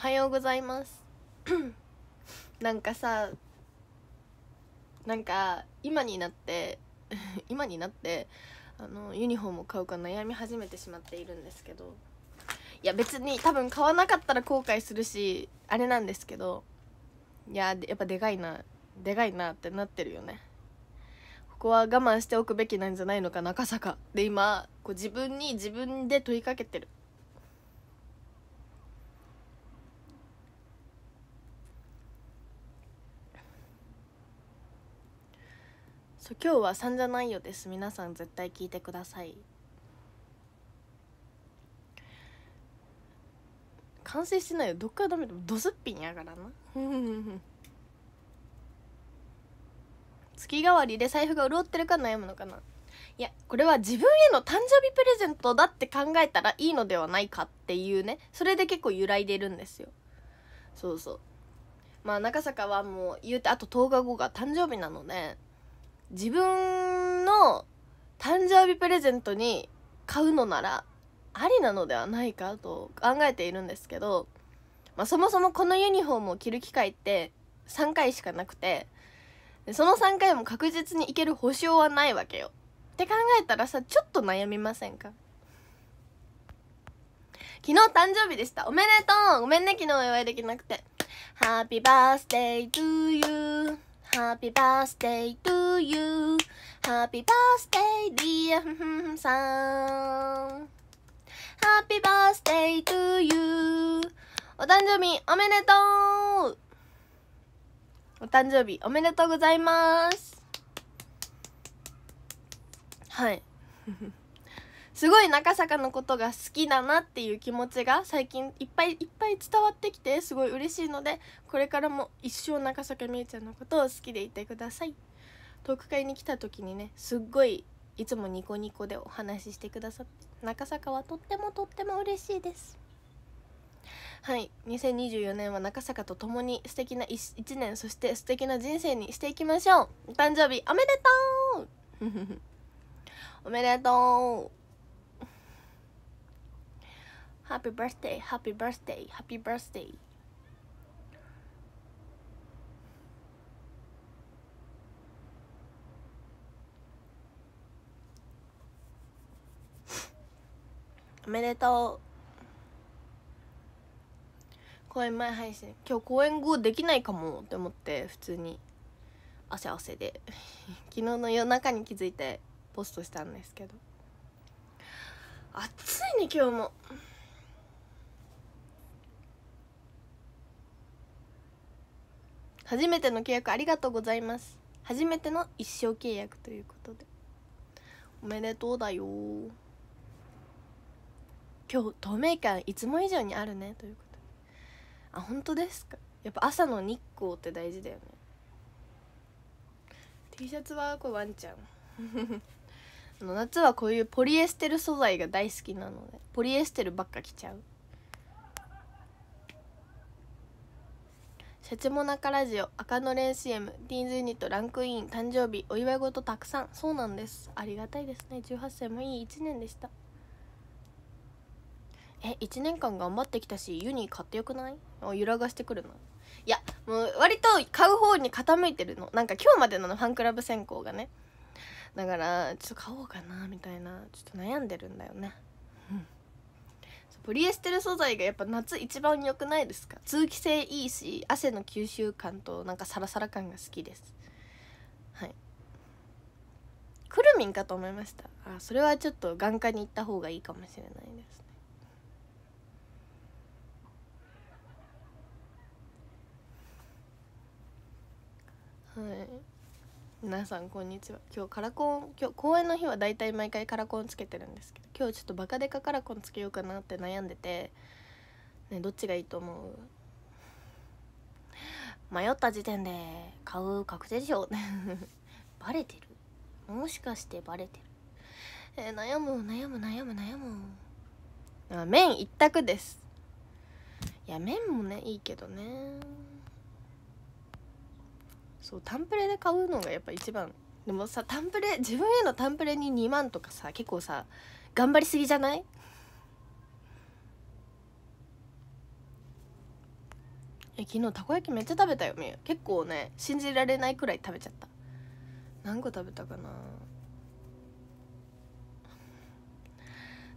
はようございます なんかさなんか今になって 今になってあのユニフォームを買うか悩み始めてしまっているんですけどいや別に多分買わなかったら後悔するしあれなんですけどいややっぱでかいなでかいなってなってるよねここは我慢しておくべきなんじゃないのか中坂で今こう自分に自分で問いかけてるそう今日はさんじゃないよです皆さん絶対聞いてください完成してないよどっからダメでもドスッピンやからな 月替わりで財布が潤ってるか悩むのかないやこれは自分への誕生日プレゼントだって考えたらいいのではないかっていうねそれで結構揺らいでるんですよそうそうまあ中坂はもう言うてあと10日後が誕生日なので自分の誕生日プレゼントに買うのならありなのではないかと考えているんですけど、まあ、そもそもこのユニフォームを着る機会って3回しかなくてその3回も確実にいける保証はないわけよ。って考えたらさちょっと悩みませんか昨日誕生日でしたおめでとうごめんね昨日お祝いできなくて Happy birthday to you Happy birthday to you Happy birthday dear さん Happy birthday to you お誕生日おめでとうお誕生日おめでとうございますはいすごい中坂のことが好きだなっていう気持ちが最近いっぱいいっぱい伝わってきてすごい嬉しいのでこれからも一生中坂美恵ちゃんのことを好きでいてくださいトーク会に来た時にねすっごいいつもニコニコでお話ししてくださって中坂はとってもとっても嬉しいですはい2024年は中坂と共に素敵な 1, 1年そして素敵な人生にしていきましょうお誕生日おめでとう おめでとう Happy birthday, happy birthday, happy birthday. おめでとう公演前配信今日公演後できないかもって思って普通に汗汗で 昨日の夜中に気づいてポストしたんですけど暑いね今日も。初めての契約ありがとうございます初めての一生契約ということでおめでとうだよ今日透明感いつも以上にあるねということであ本当ですかやっぱ朝の日光って大事だよね T シャツはこれワンちゃん 夏はこういうポリエステル素材が大好きなのでポリエステルばっか着ちゃうシャチモナカラジオ赤のレン CM ティーンズユニットランクイン誕生日お祝い事たくさんそうなんですありがたいですね18歳もいい1年でしたえ1年間頑張ってきたしユニ買ってよくない揺らがしてくるないやもう割と買う方に傾いてるのなんか今日までのファンクラブ選考がねだからちょっと買おうかなみたいなちょっと悩んでるんだよねポリエステル素材がやっぱ夏一番良くないですか通気性いいし汗の吸収感となんかサラサラ感が好きですはいくるみんかと思いましたあそれはちょっと眼科に行った方がいいかもしれないですねはい皆さんこんにちは今日カラコン今日公演の日はだいたい毎回カラコンつけてるんですけど今日ちょっとバカデカカラコンつけようかなって悩んでて、ね、どっちがいいと思う迷った時点で買う確定でしょ バレてるもしかしてバレてるえー、悩む悩む悩む悩むあ麺一択ですいや麺もねいいけどねそうタンプレで買うのがやっぱ一番でもさタンプレ自分へのタンプレに2万とかさ結構さ頑張りすぎじゃないえ昨日たこ焼きめっちゃ食べたよみゆ結構ね信じられないくらい食べちゃった何個食べたかな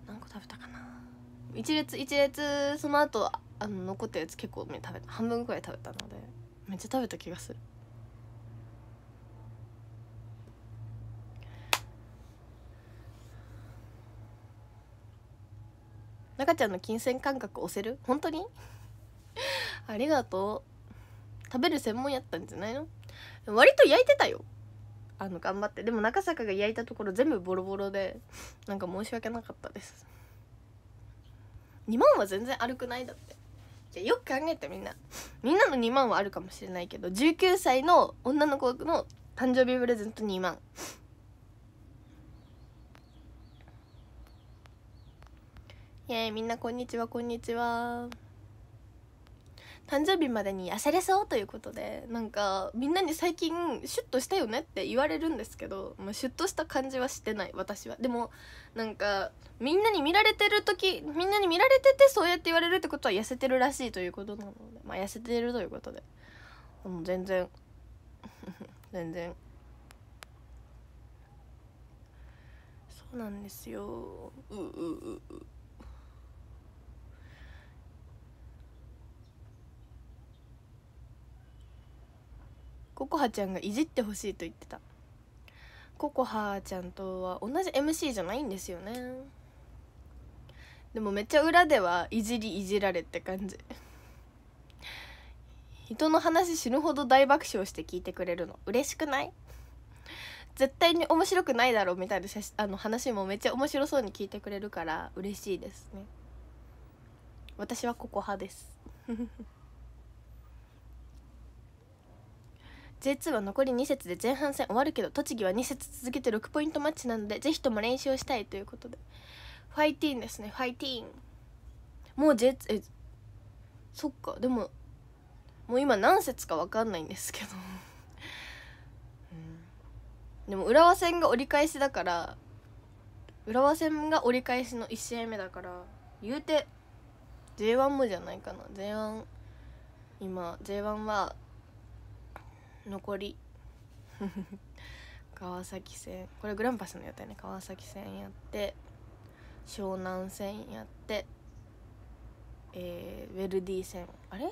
何個食べたかな一列一列その後あの残ったやつ結構、ね、食べた半分くらい食べたのでめっちゃ食べた気がする赤ちゃんの金銭感覚押せる本当に ありがとう食べる専門やったんじゃないの割と焼いてたよあの頑張ってでも中坂が焼いたところ全部ボロボロでなんか申し訳なかったです2万は全然悪くないだってじゃよく考えてみんなみんなの2万はあるかもしれないけど19歳の女の子の誕生日プレゼント2万イイみんなこんにちはこんにちは誕生日までに痩せれそうということでなんかみんなに最近シュッとしたよねって言われるんですけど、まあ、シュッとした感じはしてない私はでもなんかみんなに見られてる時みんなに見られててそうやって言われるってことは痩せてるらしいということなのでまあ痩せてるということでも全然 全然そうなんですようううううココハちゃんがいじってほしいと言ってたココハちゃんとは同じ MC じゃないんですよねでもめっちゃ裏ではいじりいじられって感じ人の話死ぬほど大爆笑して聞いてくれるの嬉しくない絶対に面白くないだろうみたいなあの話もめっちゃ面白そうに聞いてくれるから嬉しいですね私はココ派です J2 は残り2節で前半戦終わるけど栃木は2節続けて6ポイントマッチなのでぜひとも練習をしたいということでファイティーンですねファイティーンもう J2 えそっかでももう今何節か分かんないんですけどうん、でも浦和戦が折り返しだから浦和戦が折り返しの1試合目だから言うて J1 もじゃないかな J1 今 J1 は残り 川崎線これグランパスのやったよね川崎線やって湘南線やってえー、ウェルディ戦あれ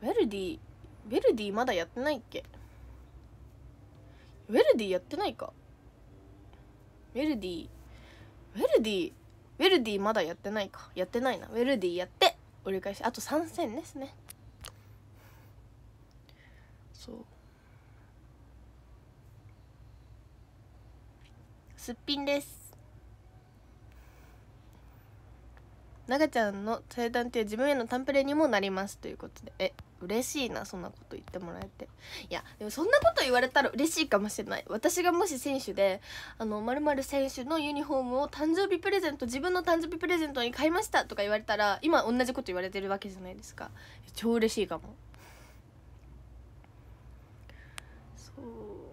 ウェルディウェルディまだやってないっけウェルディやってないかウェルディウェルディウェルディまだやってないかやってないなウェルディやって折り返しあと3戦ですねすっぴんです長ちゃんの生誕っていう自分へのタンプレにもなりますということでえ嬉しいなそんなこと言ってもらえていやでもそんなこと言われたら嬉しいかもしれない私がもし選手であのまる選手のユニフォームを誕生日プレゼント自分の誕生日プレゼントに買いましたとか言われたら今同じこと言われてるわけじゃないですか超嬉しいかもそう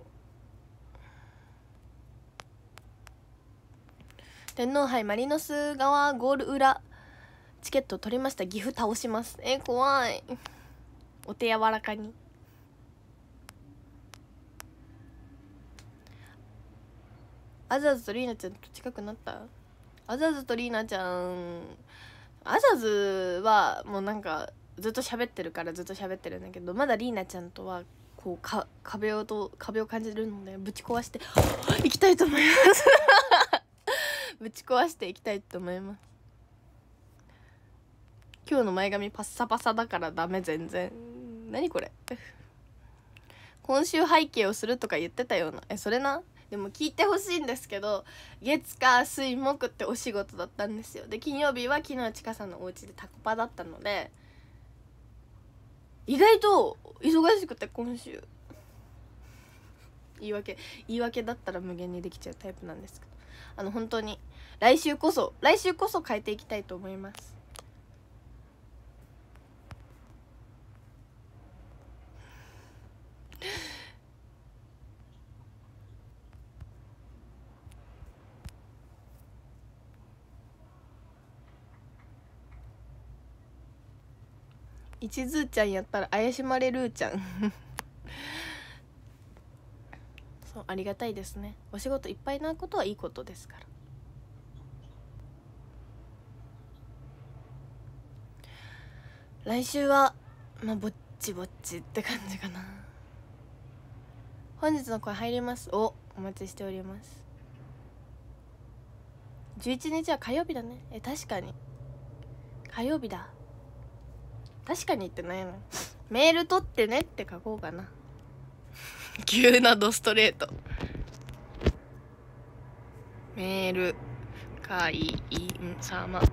天皇杯マリノス側ゴール裏チケット取りました岐阜倒しますえ怖いお手柔らかにザーズとリーナちゃんと近くなったザーズとリーナちゃんザーズはもうなんかずっと喋ってるからずっと喋ってるんだけどまだリーナちゃんとはこうか壁をと壁を感じるのでぶち壊して行きたいと思いますぶち壊していきたいと思います今日の前髪パッサパサだからダメ全然何これ 今週背景をするとか言ってたようなえそれなでも聞いてほしいんですけど月火水木ってお仕事だったんですよで金曜日は昨日ちかさんのお家でタコパだったので意外と忙しくて今週言い訳言い訳だったら無限にできちゃうタイプなんですけどあの本当に来週こそ来週こそ変えていきたいと思います一ずーちゃんやったら怪しまれるーちゃんありがたいですねお仕事いっぱいなことはいいことですから来週はまあぼっちぼっちって感じかな本日の声入りますおお待ちしております11日は火曜日だねえ確かに火曜日だ確かにってないの メール取ってねって書こうかな急なドストレートメール会員様募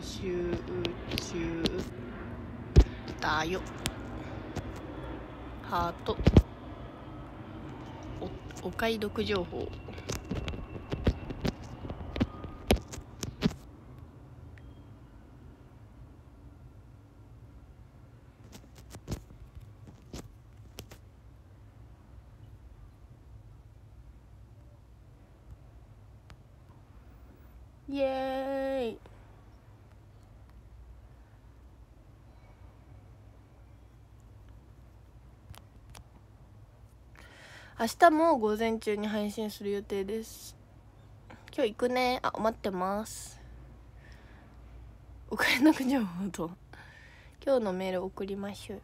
集中だよハートおお買い得情報明日も午前中に配信する予定です今日行くねあ待ってますお金の情報と今日のメール送りましょう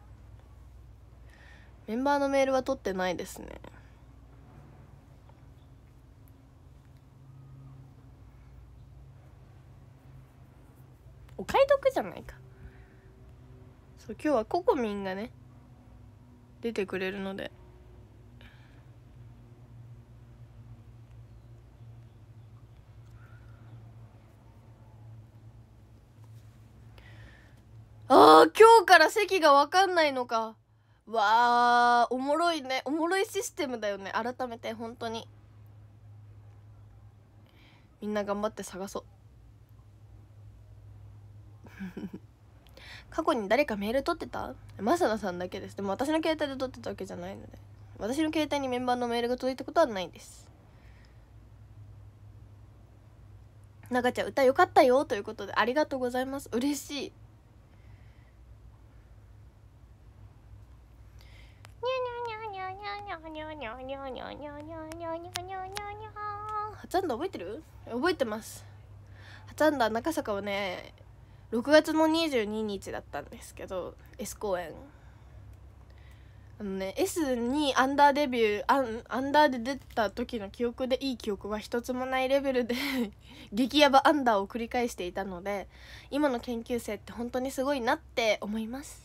メンバーのメールは取ってないですねお買い得じゃないかそう今日はココミンがね出てくれるので今日から席がわかんないのか。わあ、おもろいね。おもろいシステムだよね。改めて、本当に。みんな頑張って探そう。過去に誰かメール取ってたマサナさんだけです。でも私の携帯で取ってたわけじゃないので。私の携帯にメンバーのメールが届いたことはないです。なちゃん歌よかったよということでありがとうございます。嬉しい。にゃにゃにんだ覚えてる覚えてます挟んだ中坂はね6月の22日だったんですけど S 公演あのね S にアンダーデビューアンアンダーで出た時の記憶でいい記憶は一つもないレベルで激ヤバアンダーを繰り返していたので今の研究生って本当にすごいなって思います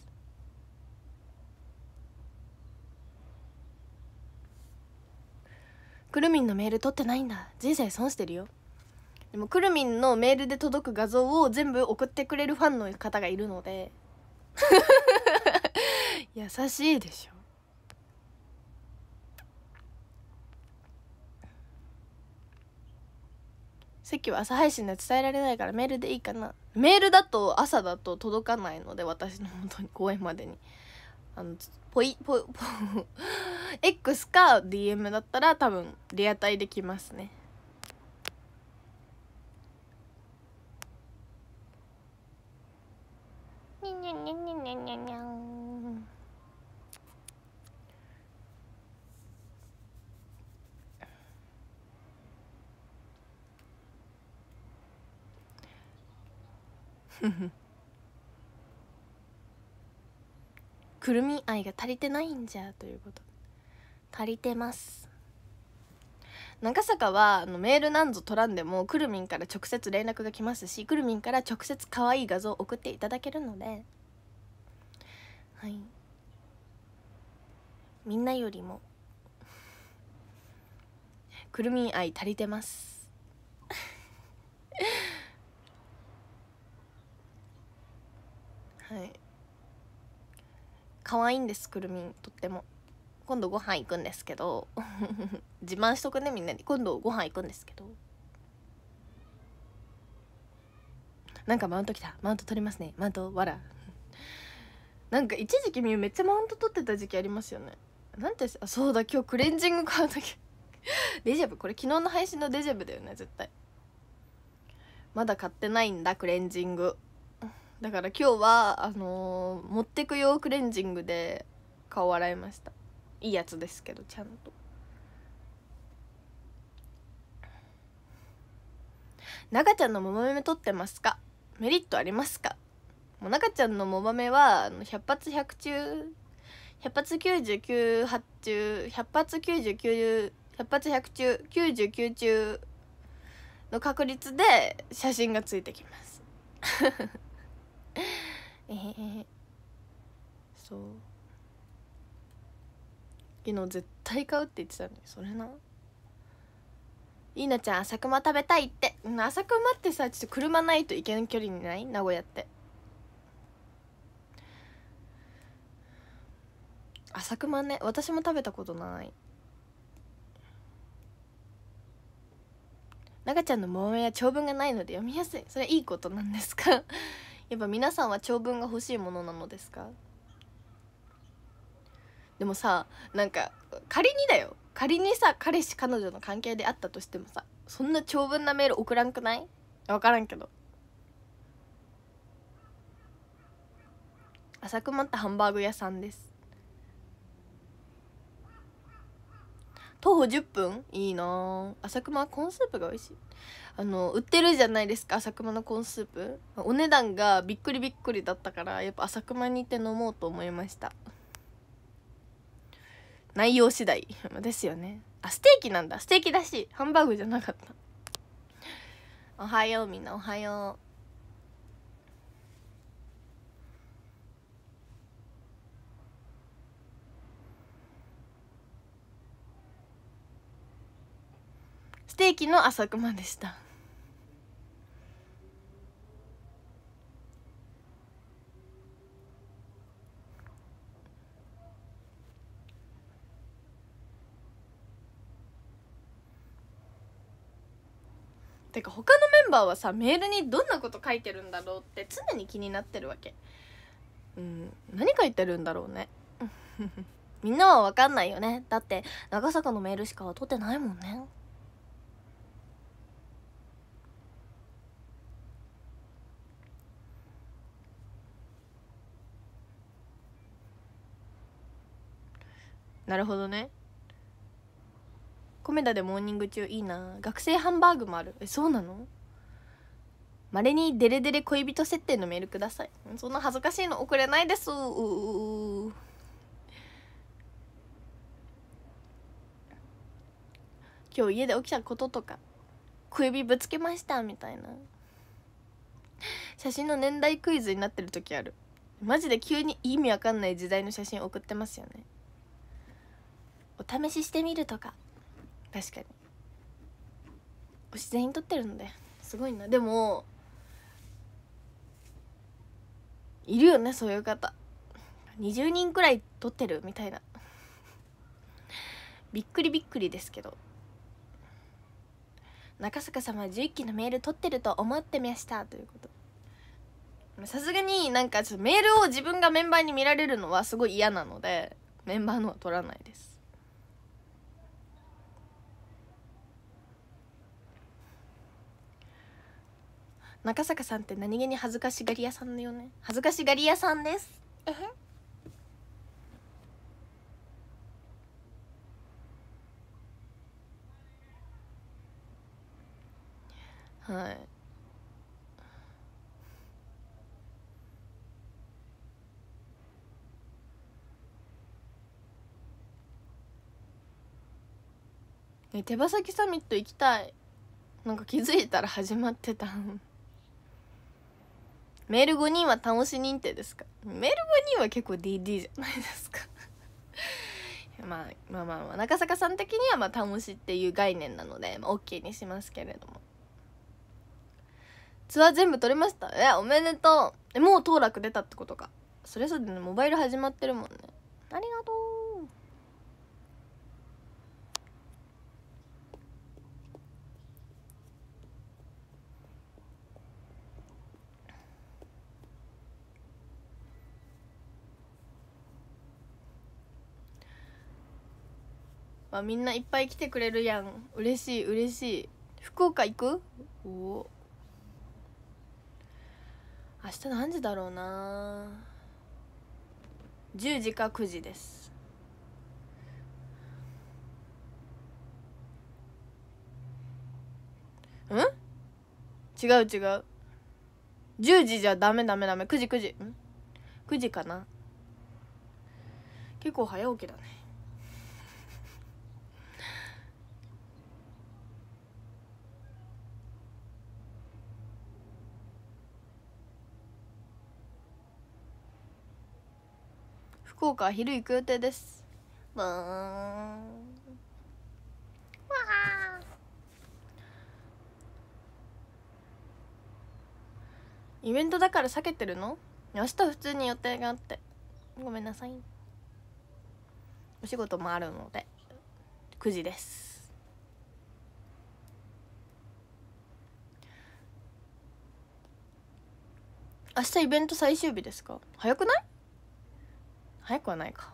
くるみんのメール取ってないんだ人生損してるよでもくるみんのメールで届く画像を全部送ってくれるファンの方がいるので 優しいでしょきは朝配信で伝えられないからメールでいいかなメールだと朝だと届かないので私の本当に公演までにあのポイポイポ X か DM だったら多分リアタイできますねにゃにゃにゃにゃにゃにゃにゃんふふくるみ愛が足りてないんじゃということ足りてます長坂はあのメールなんぞ取らんでもくるみんから直接連絡が来ますしくるみんから直接可愛い画像を送っていただけるのではいみんなよりもくるみん愛足りてますはい可愛いんですくるみんとっても今度ご飯行くんですけど 自慢しとくねみんなに今度ご飯行くんですけどなんかマウントきたマウント取りますねマウントわらなんか一時期みゆめっちゃマウント取ってた時期ありますよねなんてあそうだ今日クレンジング買う時デジャブこれ昨日の配信のデジャブだよね絶対まだ買ってないんだクレンジングだから今日はあのー持ってく用クレンジングで顔洗いましたいいやつですけどちゃんと中ちゃんのモバメ取ってますかメリットありますかもう中ちゃんのモバメはあの100発100中100発99発中100発99100発100中99中の確率で写真がついてきますえへへそう昨日絶対買うって言ってたのにそれないなちゃん浅熊食べたいって浅熊ってさちょっと車ないといけない距離にない名古屋って浅熊ね私も食べたことない長ちゃんの桃や長文がないので読みやすいそれいいことなんですかやっぱ皆さんは長文が欲しいものなのですかでもさなんか仮にだよ仮にさ彼氏彼女の関係であったとしてもさそんな長文なメール送らんくない分からんけど浅くまったハンバーグ屋さんです徒歩10分いいな浅くまコーンスープが美味しいあの売ってるじゃないですか浅熊のコーンスープお値段がびっくりびっくりだったからやっぱ浅熊に行って飲もうと思いました内容次第ですよねあステーキなんだステーキだしハンバーグじゃなかったおはようみんなおはよう定期の朝くまでしたてか他のメンバーはさメールにどんなこと書いてるんだろうって常に気になってるわけうん何書いてるんだろうね みんなは分かんないよねだって長坂のメールしか取ってないもんねなるほどねコメダでモーニング中いいな学生ハンバーグもあるえそうなのまれにデレデレ恋人設定のメールくださいそんな恥ずかしいの送れないです今日家で起きたこととか小指ぶつけましたみたいな写真の年代クイズになってる時あるマジで急に意味わかんない時代の写真送ってますよねお試ししてみるとか確かに自然に撮ってるのですごいなでもいるよねそういう方20人くらい撮ってるみたいなびっくりびっくりですけど中坂様11期のメール撮ってると思ってましたということさすがになんかちょっとメールを自分がメンバーに見られるのはすごい嫌なのでメンバーのは撮らないです中坂さんって何気に恥ずかしがり屋さんのよね恥ずかしがり屋さんですえへはい。ね、手羽先サミット行きたいなんか気づいたら始まってたメール5人は倒し認定ですかメール5人は結構 DD じゃないですか まあ、まあまあまあ中坂さん的にはまあ倒しっていう概念なので、まあ、OK にしますけれどもツアー全部取れましたえおめでとうえもう当落出たってことかそれぞれねモバイル始まってるもんねありがとうまあ、みんないっぱい来てくれるやん嬉しい嬉しい福岡行くおお明日何時だろうな10時か9時ですん違う違う10時じゃダメダメダメ9時9時ん9時かな結構早起きだね福岡は昼行く予定ですブーンわあイベントだから避けてるの明日普通に予定があってごめんなさいお仕事もあるので9時です明日イベント最終日ですか早くない早くはないか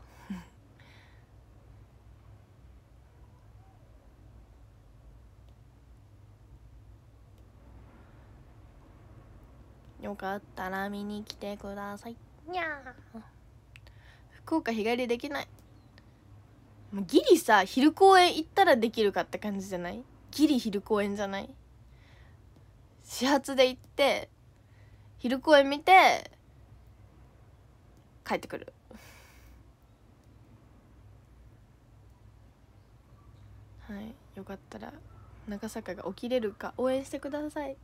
よかったら見に来てくださいにゃー福岡日帰りできないもうギリさ昼公演行ったらできるかって感じじゃないギリ昼公演じゃない始発で行って昼公演見て帰ってくるはいよかったら長坂が起きれるか応援してください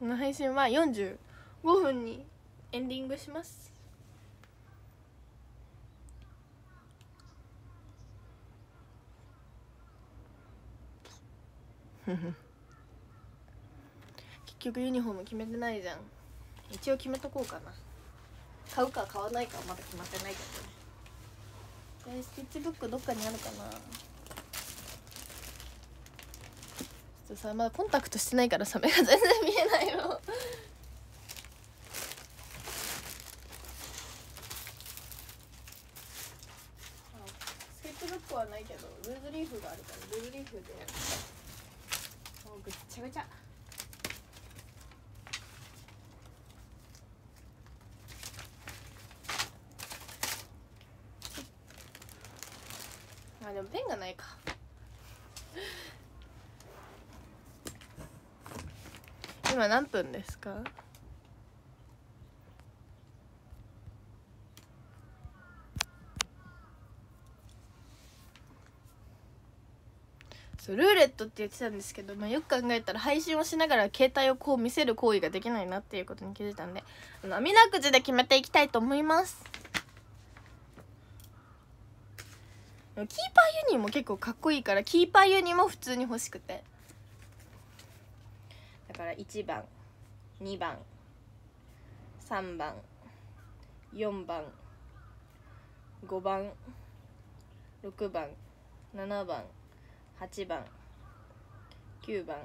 この配信は45分にエンディングしますふふ 結局ユニフォーム決めてないじゃん一応決めとこうかな買うか買わないかはまだ決まってないけどねえスティッチブックどっかにあるかなちょっとさまだコンタクトしてないからサメが全然見えないの何分ですかそうルーレットって言ってたんですけど、まあ、よく考えたら配信をしながら携帯をこう見せる行為ができないなっていうことに気づいたんで涙くじで決めていきたいと思いますキーパーユニも結構かっこいいからキーパーユニも普通に欲しくてから1番2番3番4番5番6番7番8番9番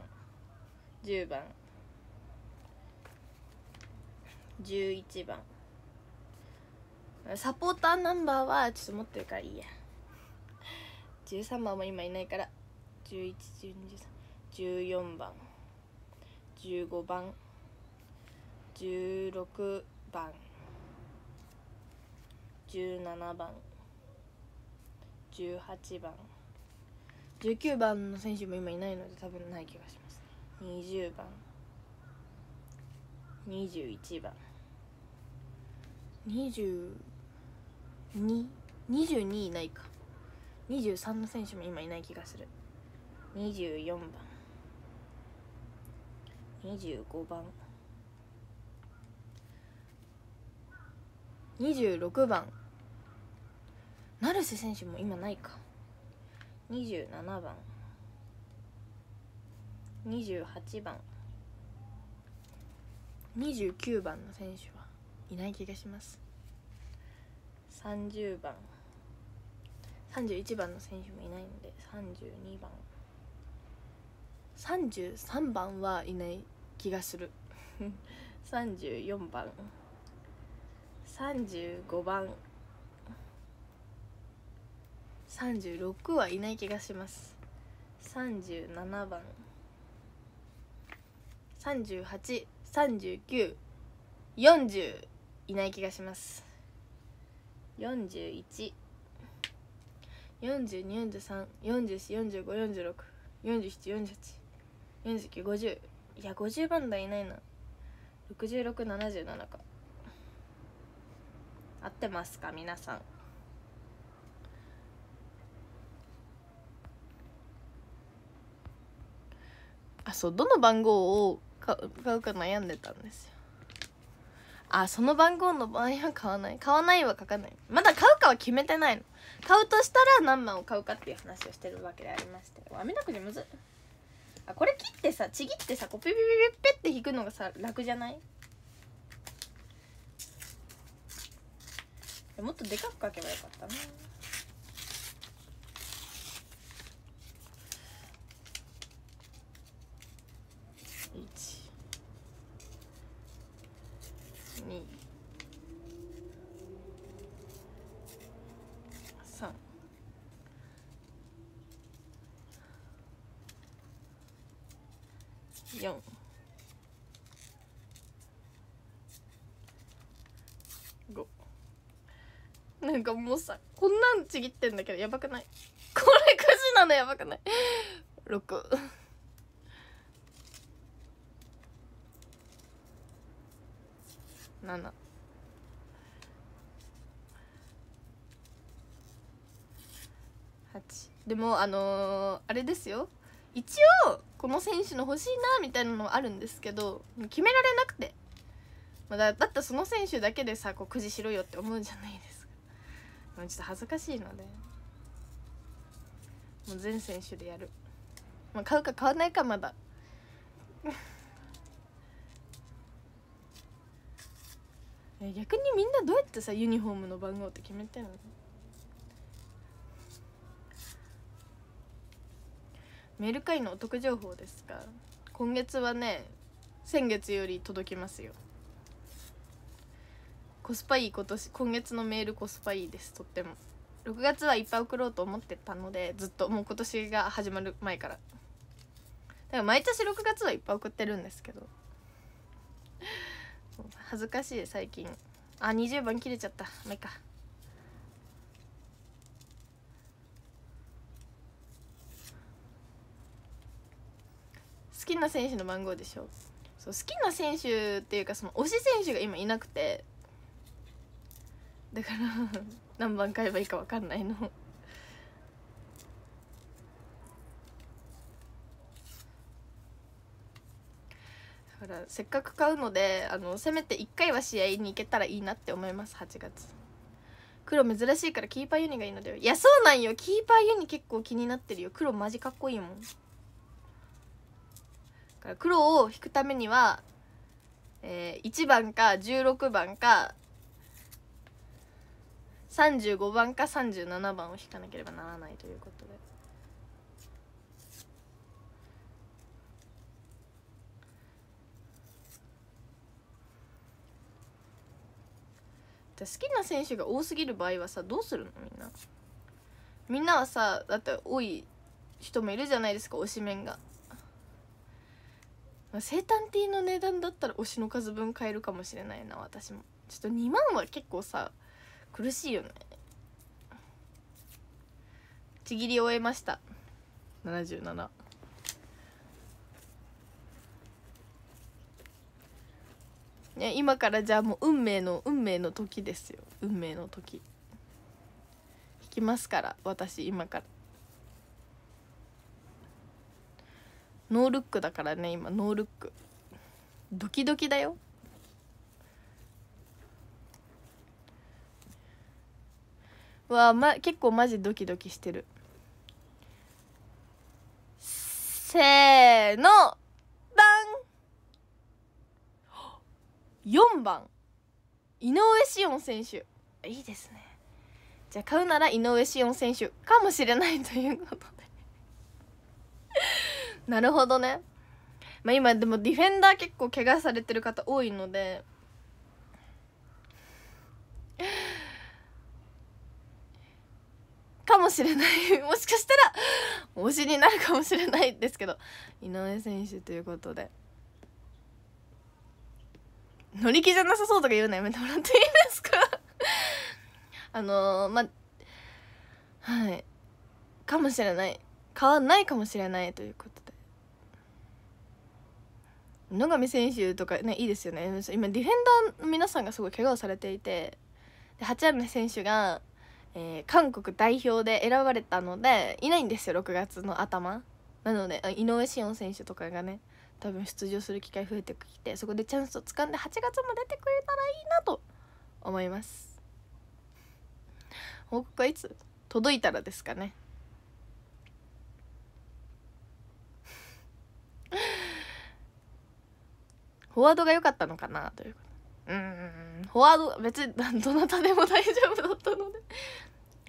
10番11番サポーターナンバーはちょっと持ってるからいいや13番も今いないから11121314番15番16番17番18番19番の選手も今いないので多分ない気がします20番21番2222いないか23の選手も今いない気がする24番25番26番成瀬選手も今ないか27番28番29番の選手はいない気がします30番31番の選手もいないので32番33番はいない気がする34番35番36はいない気がします37番383940いない気がします41 42434445464748 4950いや50番台いないな6677か合ってますか皆さんあそうどの番号を買うか悩んでたんですよあその番号の場合は買わない買わないは書かないまだ買うかは決めてないの買うとしたら何万を買うかっていう話をしてるわけでありましてあみなくじむずっあこれ切ってさちぎってさこうピピピピピって引くのがさ楽じゃないもっとでかく書けばよかったな1 2 4なんかもうさこんなんちぎってんだけどやばくないこれくじなのやばくない ?6 7でもあのー、あれですよ一応この選手の欲しいなみたいなのはあるんですけど決められなくてだだってその選手だけでさこうくじしろよって思うじゃないですかちょっと恥ずかしいのでもう全選手でやる、まあ、買うか買わないかまだ 逆にみんなどうやってさユニフォームの番号って決めてんのメルカリのお得情報ですが今月はね先月より届きますよコスパいい今年今月のメールコスパいいですとっても6月はいっぱい送ろうと思ってたのでずっともう今年が始まる前からだから毎年6月はいっぱい送ってるんですけど恥ずかしい最近あ20番切れちゃったまあ、いいかきな選手の番号でしょそう好きな選手っていうかその推し選手が今いなくてだから 何番買えばいいか分かんないのだからせっかく買うのであのせめて1回は試合に行けたらいいなって思います8月黒珍しいからキーパーユニがいいのでいやそうなんよキーパーユニ結構気になってるよ黒マジかっこいいもん黒を引くためには、えー、1番か16番か35番か37番を引かなければならないということで。好きな選手が多すぎる場合はさどうするのみんなみんなはさだって多い人もいるじゃないですか推しメンが生誕ティーの値段だったら推しの数分買えるかもしれないな私もちょっと2万は結構さ苦しいよねちぎり終えました77や今からじゃあもう運命の運命の時ですよ運命の時引きますから私今からノールックだからね今ノールックドキドキだよわあ、ま、結構マジドキドキしてるせーのダン4番井上志音選手いいですねじゃあ買うなら井上志音選手かもしれないということでなるほどねまあ今でもディフェンダー結構怪我されてる方多いのでかもしれないもしかしたら推しになるかもしれないですけど井上選手ということで乗り気じゃなさそうとか言うのやめてもらっていいですか あのー、まはいかもしれない変わんないかもしれないということで野上選手とかねいいですよね今ディフェンダーの皆さんがすごい怪我をされていてで八原選手が、えー、韓国代表で選ばれたのでいないんですよ6月の頭なので井上慎音選手とかがね多分出場する機会増えてきてそこでチャンスをつかんで8月も出てくれたらいいなと思います報告はいつ届いたらですかねフォワードが良かったのかなといううんフォワード別にどなたでも大丈夫だったので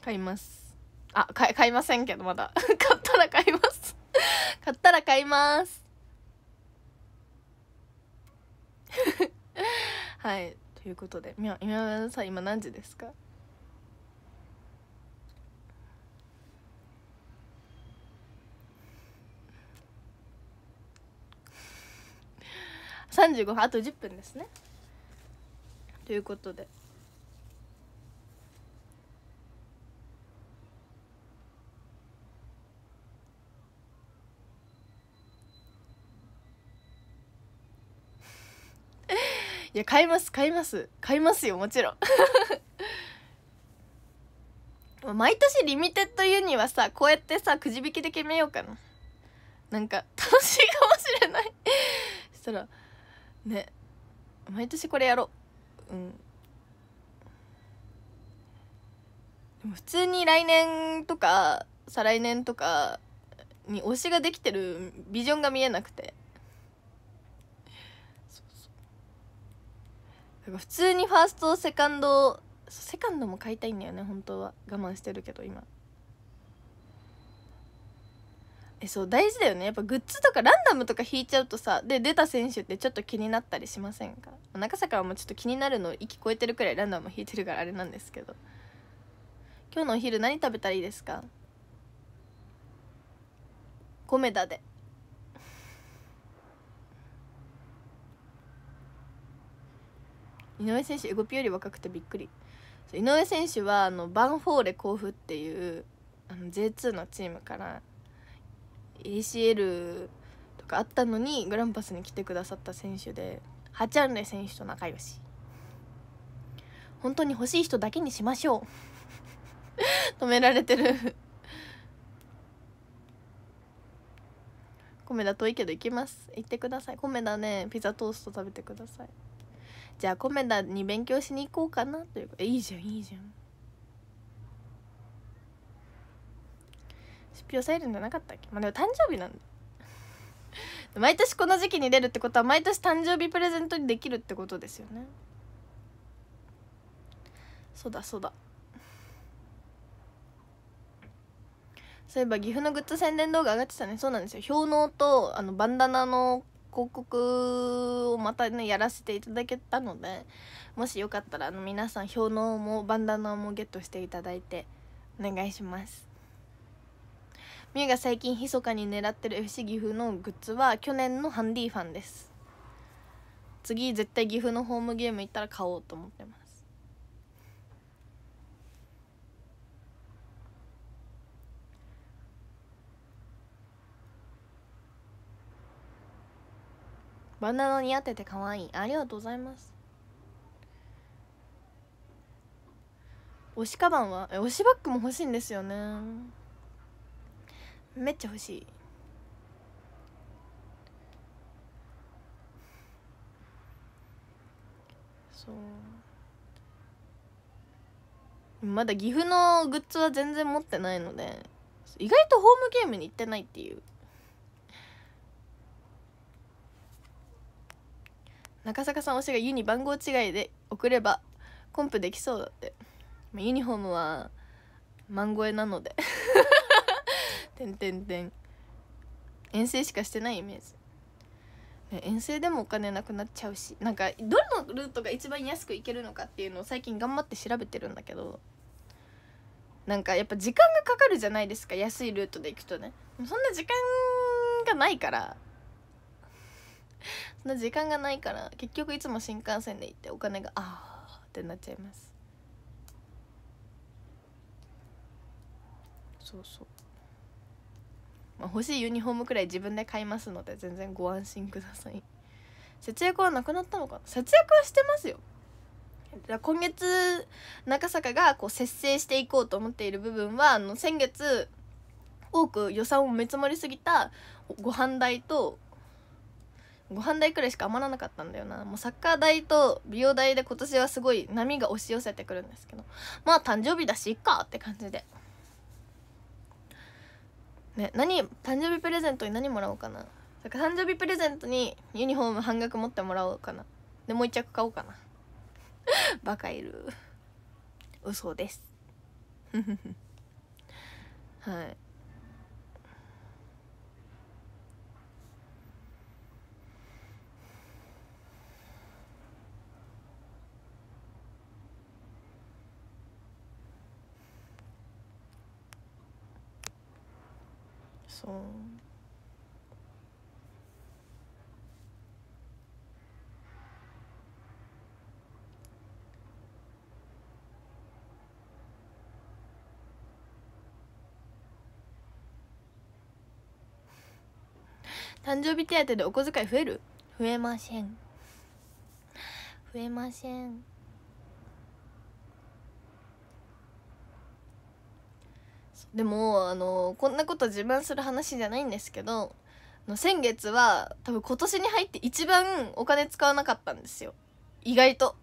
買いますあ買買いませんけどまだ 買ったら買います 買ったら買います はいということで今今さん今何時ですか35分あと10分ですねということで いや買います買います買いますよもちろん 毎年リミテッドユニはさこうやってさくじ引きで決めようかななんか楽しいかもしれないそしたらね毎年これやろううんでも普通に来年とか再来年とかに推しができてるビジョンが見えなくて普通にファーストセカンドセカンドも買いたいんだよね本当は我慢してるけど今えそう大事だよねやっぱグッズとかランダムとか引いちゃうとさで出た選手ってちょっと気になったりしませんか中坂はもうちょっと気になるの息超えてるくらいランダム引いてるからあれなんですけど今日のお昼何食べたらいいですか米田で井上選手動きより若くてびっくり井上選手はあのバンフォーレ甲府っていうあの J2 のチームから ACL とかあったのにグランパスに来てくださった選手でハチャンレ選手と仲良し本当に欲しい人だけにしましょう 止められてるコメダ遠いけど行きます行ってくださいコメダねピザトースト食べてくださいじゃあコメダに勉強しに行こうかなというかいいじゃんいいじゃん表されるんじゃなかったっけまあでも誕生日なん 毎年この時期に出るってことは毎年誕生日プレゼントにできるってことですよねそうだそうだそういえば岐阜のグッズ宣伝動画上がってたねそうなんですよ氷のとあのバンダナの広告をまたねやらせていただけたのでもしよかったらあの皆さん氷のもバンダナもゲットしていただいてお願いしますみゆが最近密かに狙ってる FC 岐阜のグッズは去年のハンディファンです次絶対岐阜のホームゲーム行ったら買おうと思ってますバナナ似合ってて可愛いありがとうございます推しカバンは推しバッグも欲しいんですよねめっちゃ欲しいそうまだ岐阜のグッズは全然持ってないので意外とホームゲームに行ってないっていう中坂さん推しがユニ番号違いで送ればコンプできそうだってユニフォームは万超えなのでてんてんてん遠征しかしてないイメージ、ね、遠征でもお金なくなっちゃうしなんかどのルートが一番安く行けるのかっていうのを最近頑張って調べてるんだけどなんかやっぱ時間がかかるじゃないですか安いルートで行くとねそんな時間がないから そんな時間がないから結局いつも新幹線で行ってお金がああってなっちゃいますそうそうまあ、欲しいユニフォームくらい自分で買いますので全然ご安心ください節約はなくなったのかな節約はしてますよ今月中坂がこう節制していこうと思っている部分はあの先月多く予算を見積もりすぎたご飯代とご飯代くらいしか余らなかったんだよなもうサッカー代と美容代で今年はすごい波が押し寄せてくるんですけどまあ誕生日だしいっかって感じでね何誕生日プレゼントに何もらおうかなだから誕生日プレゼントにユニフォーム半額持ってもらおうかなでもう一着買おうかな バカいる嘘です はいうん誕生日手当でお小遣い増える増えません増えませんでもあのこんなこと自慢する話じゃないんですけど先月は多分今年に入って一番お金使わなかったんですよ意外と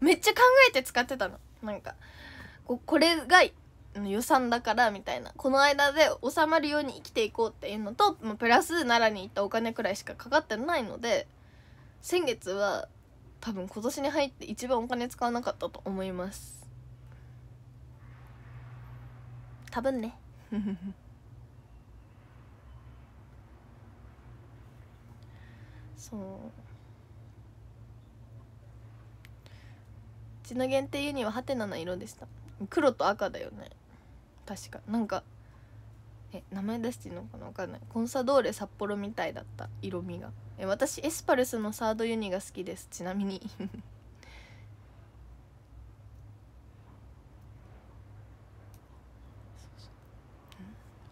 めっちゃ考えて使ってたのなんかここれが予算だからみたいなこの間で収まるように生きていこうっていうのと、まあ、プラス奈良に行ったお金くらいしかかかってないので先月は多分今年に入って一番お金使わなかったと思います多分ねそうちの限定ユニはハテナの色でした黒と赤だよね確かなんかえ名前出していいのかな分かんないコンサドーレ札幌みたいだった色味がえ私エスパルスのサードユニが好きですちなみに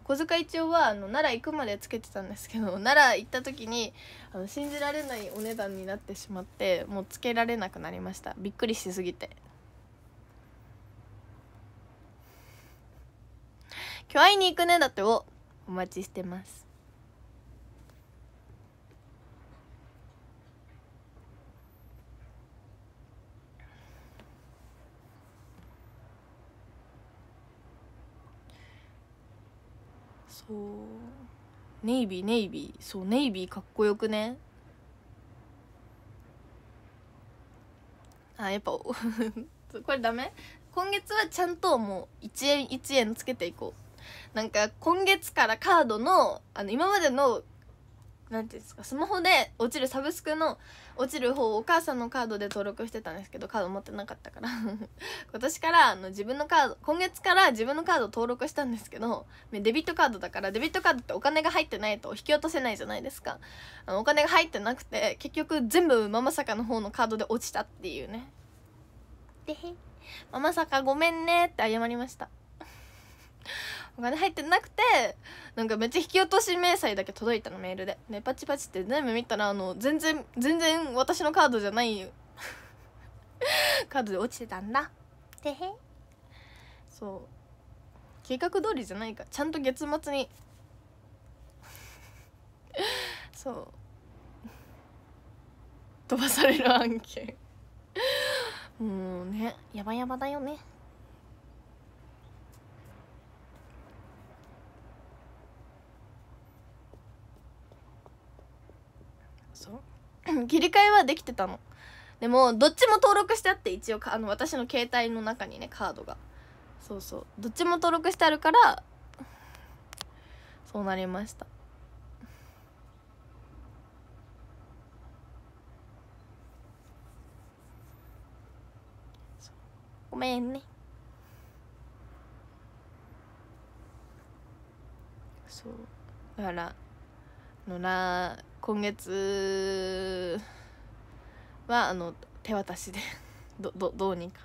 小塚一応はあの奈良行くまでつけてたんですけど 奈良行った時にあの信じられないお値段になってしまってもうつけられなくなりましたびっくりしすぎて「今日会いに行くね」だってをお待ちしてますそうネイビーネイビーそうネイビーかっこよくねあやっぱ これダメ今月はちゃんともう1円1円つけていこうなんか今月からカードのあの今までの何ていうんですかスマホで落ちるサブスクの落ちる方をお母さんのカードで登録してたんですけどカード持ってなかったから 今年からあの自分のカード今月から自分のカード登録したんですけどデビットカードだからデビットカードってお金が入ってないと引き落とせないじゃないですかあのお金が入ってなくて結局全部ママサカの方のカードで落ちたっていうねでママサカごめんねって謝りましたお金入ってなくてなんかめっちゃ引き落とし明細だけ届いたのメールでねパチパチって全部見たらあの全然全然私のカードじゃないカードで落ちてたんだてへそう計画通りじゃないかちゃんと月末にそう飛ばされる案件もうねやばやばだよね 切り替えはできてたのでもどっちも登録してあって一応あの私の携帯の中にねカードがそうそうどっちも登録してあるからそうなりましたごめんねそうだからのら今月はあの手渡しで どどどうにか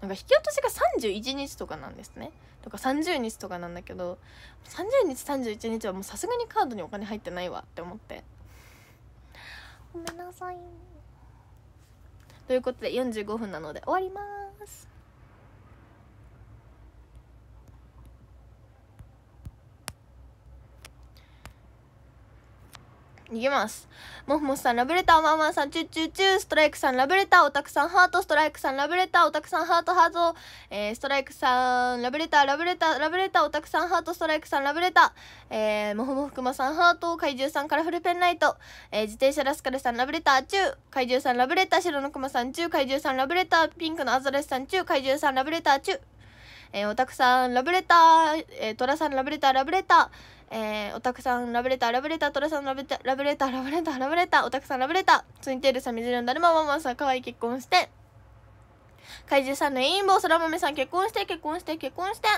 なんか引き落としが31日とかなんですねとか30日とかなんだけど30日31日はもうさすがにカードにお金入ってないわって思ってごめんなさいということで45分なので終わります逃げます。もふもふさんラブレター、まんまんさん、チュッチュッチュー、ストライクさんラブレター、オタクさんハート、ストライクさんラブレター、オタクさんハート、ハート、えー、ストライクさんラブレター、ラブレター、ラブレター、オタクさんハート、ストライクさんラブレター、えー、もふもふくまさんハート、怪獣さんカラフルペンライト、えー、自転車ラスカルさんラブレター、チュー、怪獣さんラブレター、白のくまさん、チュー、怪獣さんラブレター、ピンクのアザレスさん、チュー、怪獣さんラブレター、チュー、えー、オタクさんラブレター、えー、トラさんラブレター、ラブレター、えー、おたくさんラブレターラブレタートラさんラブレターラブレターラブレターラブレターさんラブレターツインテールさん水色のだるまママさん可愛い結婚して怪獣さんレインボーそら豆さん結婚して結婚して結婚して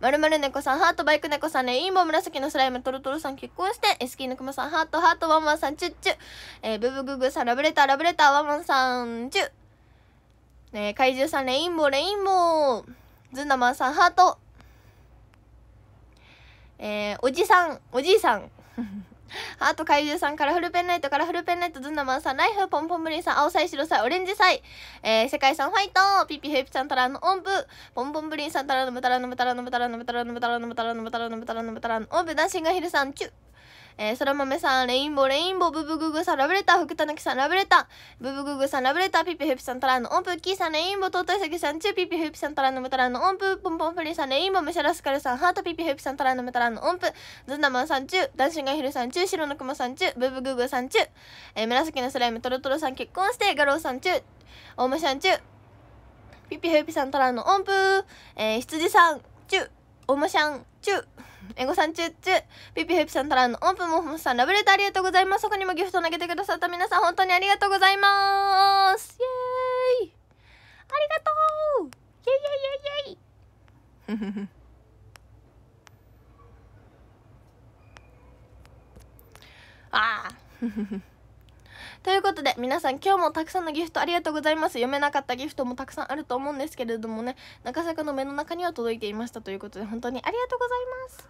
まるまる猫さん、ハート、バイク猫さん、レインボー、紫のスライム、トロトロさん結婚して、エスキーのクマさん、ハート、ハート、ワンワンさん、チュッチュ、えー、ブブググさん、ラブレター、ラブレター、ワンワンさん、チュ、えー、怪獣さん、レインボー、レインボー、ズンダマンさん、ハート、えー、おじさん、おじいさん。ハート怪獣さん、カラフルペンライト、カラフルペンライト、ずんだまンさん、ライフ、ポンポンブリンさん、青菜、白菜、オレンジ菜、えー、世界さん、ファイト、ピピヘピさん、たらの音符、ポンポンブリンさん、たらのむタらのむタらのむタらのむタらのむタらのむタらのむタらのむたらのオたブ、ダンシングヒルさん、キュッ。えー、そら豆さん、レインボー、レインボー、ブブググさん、ラブレター、福田ぬきさん、ラブレター、ブブググさん、ラブレター、ピピフピさん、トラのオンプ、キーさん、レインボー、トートイサキさん、チューピピフピさん、トラのムタラのオンプ、ポンポンプリさん、レインボー、メシャラスカルさん、ハートピピフピさん、トラのムタラのオンプ、ズンダマンさん、チュー、ダンシンガヒルさん、チュー、白のクマさん、チュー、ブブググさん、チュー、えー、紫のスライム、トロトロさん、結婚して、ガローさん、チュー、オウムャン、チュー、ピピヘピさん、タラのオンプ、えー、羊さん、チュー、オウムャン、チュー、エゴさんチュッチュピピヘピさんタラのオープンもふもさんラブレターありがとうございますそこにもギフト投げてくださった皆さん本当にありがとうございますイエーイありがとうイエイイエイイエイ ああということで皆さん今日もたくさんのギフトありがとうございます読めなかったギフトもたくさんあると思うんですけれどもね中坂の目の中には届いていましたということで本当にありがとうございます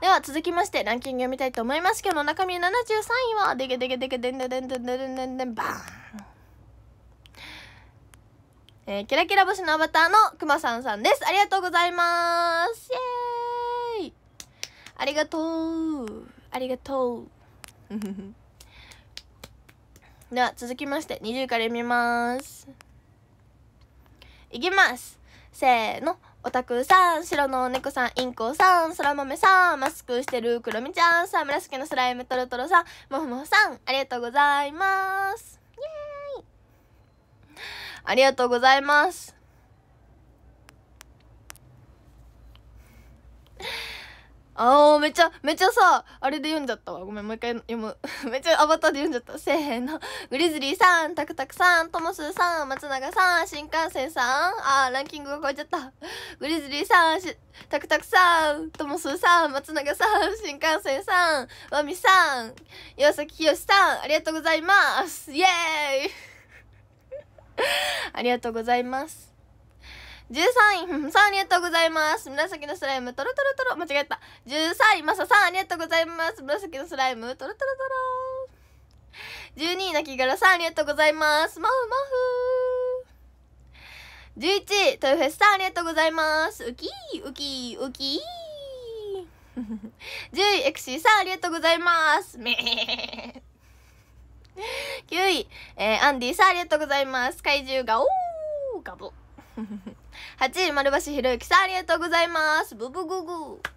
では続きましてランキング読みたいと思います今日の中身73位はでげでげでげでんでんでんでんでんでんでんバーンえー、キラキラ星のアバターのくまさんさんですありがとうございますイエーイありがとうありがとうでは続きまして20から読みますいきますせーのオタクさん、白の猫さん、インコさん、空豆さん、マスクしてるクロミちゃんさん、紫のスライムトロトロさん、もふもふさん、ありがとうございます。イェーイありがとうございます。あー、めちゃ、めちゃさ、あれで読んじゃったわ。ごめん、もう一回読む。めちゃアバターで読んじゃった。せーの。グリズリーさん、タクタクさん、ともすさん、松永さん、新幹線さん。あー、ランキングが超えちゃった。グリズリーさん、しタクタクさん、ともすさん、松永さん、新幹線さん、わみさん、岩崎きよしさん、ありがとうございます。イエーイ ありがとうございます。13位、さんありがとうございます。紫のスライム、トロトロトロ。間違えた。13位、まささんありがとうございます。紫のスライム、トロトロトロ。12位、泣きがらさんありがとうございます。マフマフ。11位、トヨフェスさんありがとうございます。ウキー、ウキー、ウキー。10 位、エクシーさんありがとうございます。めー。9位、えー、アンディさんありがとうございます。怪獣が、おー、ガブ。8位、丸橋ひろゆきさん、ありがとうございます。ブブググー。パ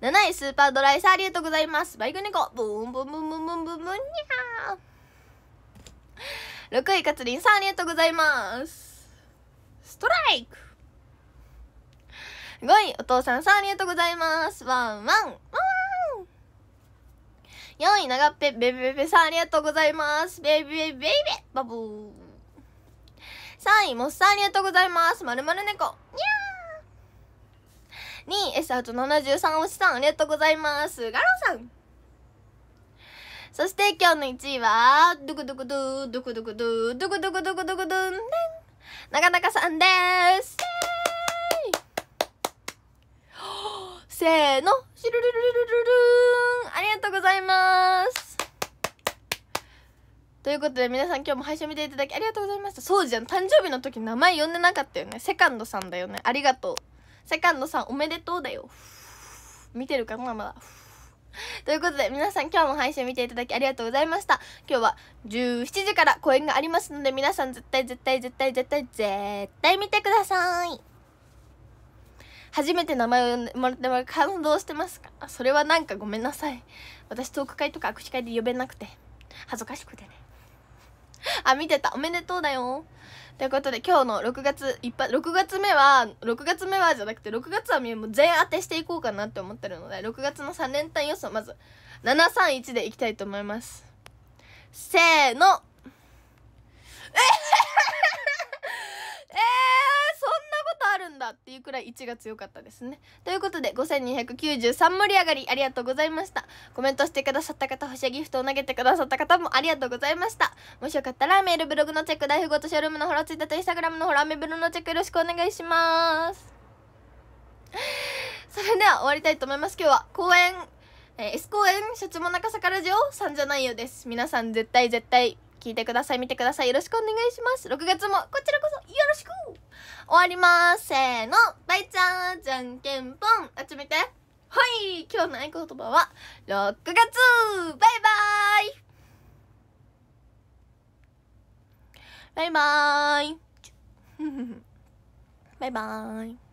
7位、スーパードライさん、ありがとうございます。バイク猫、ブンブンブンブンブンブンブンにゃー。6位、カツリンさん、ありがとうございます。ストライク5位、お父さんさん、ありがとうございます。ワンワン、ワンワン !4 位、長っぺ、べべべベさん、ありがとうございます。ベイベイベイベイバブー。三位、モッサンありがとうございます。まるまる猫。にゃー !2 位、S アウト73おじさん、ありがとうございます。ガロさん。そして今日の一位は、ドクドクドゥ、ドクドクドゥ、ドクドクドクドクドゥン、ねん。なかなかさんです。せーの、シュルルルルルルン、ありがとうございます。ということで皆さん今日も配信見ていただきありがとうございましたそうじゃん誕生日の時名前呼んでなかったよねセカンドさんだよねありがとうセカンドさんおめでとうだよ見てるかなまだということで皆さん今日も配信見ていただきありがとうございました今日は17時から公演がありますので皆さん絶対絶対絶対絶対絶対見てください初めて名前を呼んでもらっても感動してますかそれはなんかごめんなさい私トーク会とか握手会で呼べなくて恥ずかしくてね あ、見てた。おめでとうだよ。ということで、今日の6月いっぱい、6月目は、6月目はじゃなくて、6月はもう全当てしていこうかなって思ってるので、6月の3連単予想、まず、731でいきたいと思います。せーの。え るんだっていうくらい1が強かったですね。ということで、5293盛り上がりありがとうございました。コメントしてくださった方、星やギフトを投げてくださった方もありがとうございました。もしよかったら、メール、ブログのチェック、大富豪とショールームのフォロー、ツイッターとインスタグラムのフォロー、アメブロのチェックよろしくお願いします。それでは終わりたいと思います。今日は公演、えー、S 公演、シャツも中坂ラジオさんじゃないようです。皆さん絶対絶対聞いてください、見てください。よろしくお願いします。6月もこちらこそよろしく終わりますせーのバイちゃんじゃんけんぽん集めてはい今日の合言葉は6月バイバイバイバイ バイバイ